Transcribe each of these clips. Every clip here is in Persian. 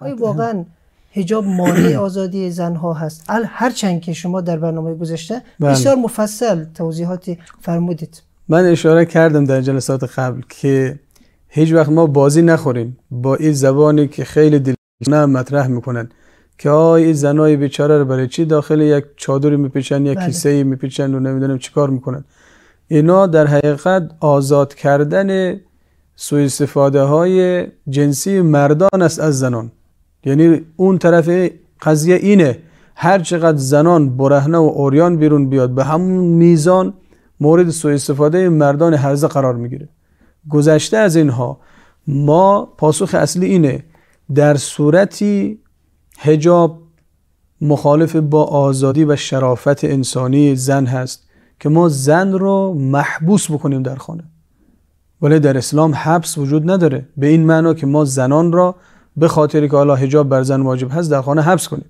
آیا واقعا هجاب مانع آزادی زنها هست هرچند که شما در برنامه گذشته بله. بسیار مفصل توضیحاتی فرمودید من اشاره کردم در جلسات قبل که هیچ وقت ما بازی نخوریم با این زبانی که خیلی دلشنه مطرح میکنن که آی این زنای بیچاره رو برای چی داخل یک چادری میپیچن یک بله. کیسه میپیچن و نمیدونم چیکار میکنن اینا در حقیقت آزاد کردن سوء استفاده های جنسی مردان است از زنان یعنی اون طرف قضیه اینه هر چقدر زنان برهنه و اوریان بیرون بیاد به همون میزان مورد سوء استفاده مردان هرزه قرار میگیره گذشته از اینها ما پاسخ اصلی اینه در صورتی هجاب مخالف با آزادی و شرافت انسانی زن هست که ما زن رو محبوس بکنیم در خانه ولی در اسلام حبس وجود نداره به این معنا که ما زنان را به خاطری که حالا حجاب بر زن واجب هست در خانه حبس کنید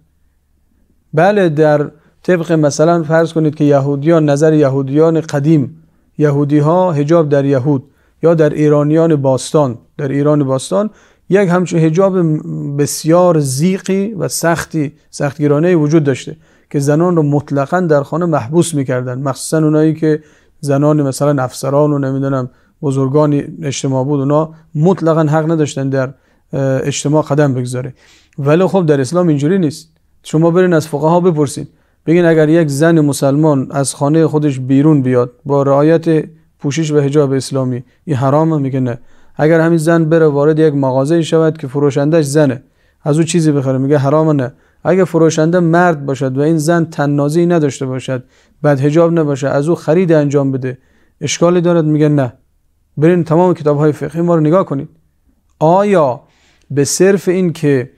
بله در طبق مثلا فرض کنید که یهودیان نظر یهودیان قدیم یهودی ها حجاب در یهود یا در ایرانیان باستان در ایران باستان یک همچون حجاب بسیار زیقی و سختی سختگیرانه وجود داشته که زنان رو مطلقا در خانه محبوس میکردن مخصوصا اونایی که زنان مثلا افسران و نمیدونم بزرگان اجتماع بود اونا مطلقا حق نداشتن در اجتماع قدم بگذاره ولی خب در اسلام اینجوری نیست شما برین از فقها بپرسید بگین اگر یک زن مسلمان از خانه خودش بیرون بیاد با رعایت پوشش و حجاب اسلامی این حرامه میگه نه اگر همین زن بره وارد یک مغازه شود که فروشندش زنه از او چیزی بخره میگه حرام نه اگر فروشنده مرد باشد و این زن تننازی نداشته باشد بعد حجاب نباشه از او خرید انجام بده اشکالی دارد میگه نه برین تمام کتاب های فقهی ما رو نگاه کنید آیا به صرف این که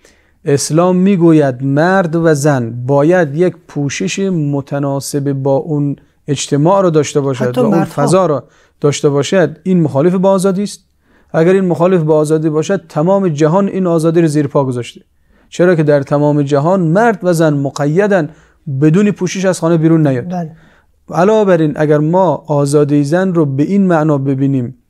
اسلام میگوید مرد و زن باید یک پوشش متناسب با اون اجتماع را داشته باشد و اون فضا را داشته باشد این مخالف با آزادی است اگر این مخالف با آزادی باشد تمام جهان این آزادی را زیر پا گذاشته چرا که در تمام جهان مرد و زن مقیدن بدون پوشش از خانه بیرون نیاد بله. علاوه بر این اگر ما آزادی زن رو به این معنا ببینیم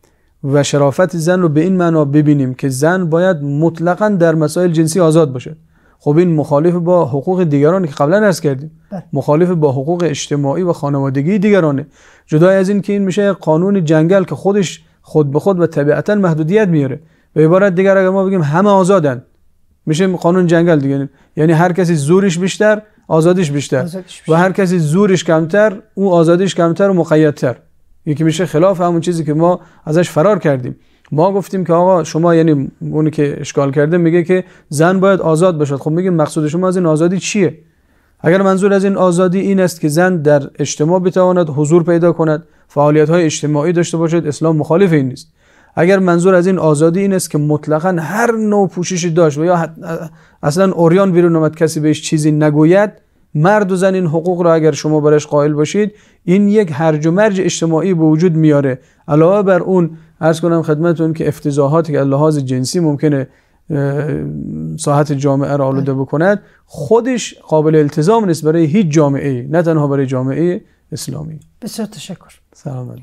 و شرافت زن رو به این معنا ببینیم که زن باید مطلقا در مسائل جنسی آزاد باشه خب این مخالف با حقوق دیگرانی که قبلا نرس کردیم بله. مخالف با حقوق اجتماعی و خانوادگی دیگرانه جدا از این که این میشه قانون جنگل که خودش خود به خود و طبیعتا محدودیت میاره به عبارت دیگر اگر ما بگیم همه آزادن میشه قانون جنگل دیگه یعنی هر کسی زورش بیشتر آزادیش بیشتر, و هر کسی زورش کمتر او آزادیش کمتر و مقیدتر یکی میشه خلاف همون چیزی که ما ازش فرار کردیم ما گفتیم که آقا شما یعنی اونی که اشکال کرده میگه که زن باید آزاد باشد خب میگیم مقصود شما از این آزادی چیه اگر منظور از این آزادی این است که زن در اجتماع بتواند حضور پیدا کند فعالیت های اجتماعی داشته باشد اسلام مخالف این نیست اگر منظور از این آزادی این است که مطلقا هر نوع پوششی داشت و یا اصلا اوریان بیرون آمد کسی بهش چیزی نگوید مرد و زن این حقوق را اگر شما برش قائل باشید این یک هرج و مرج اجتماعی به وجود میاره علاوه بر اون عرض کنم خدمتتون که افتضاحاتی که لحاظ جنسی ممکنه ساحت جامعه را آلوده بکند خودش قابل التزام نیست برای هیچ جامعه نه تنها برای جامعه اسلامی بسیار تشکر سلام